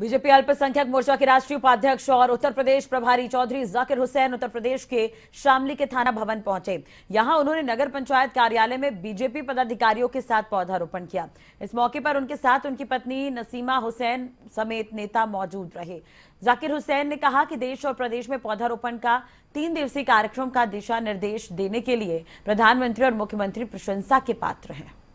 BJP अल्पसंख्यक मोर्चा के राष्ट्रीय उपाध्यक्ष और उत्तर प्रदेश प्रभारी चौधरी जाकिर हुसैन उत्तर प्रदेश के शामली के थाना भवन पहुंचे यहां उन्होंने नगर पंचायत कार्यालय में बीजेपी पदाधिकारियों के साथ पौधारोपण किया इस मौके पर उनके साथ उनकी पत्नी नसीमा हुसैन समेत नेता मौजूद रहे जाकिर हुसैन ने कहा कि देश और प्रदेश में पौधारोपण का तीन दिवसीय कार्यक्रम का दिशा निर्देश देने के लिए प्रधानमंत्री और मुख्यमंत्री प्रशंसा के पात्र हैं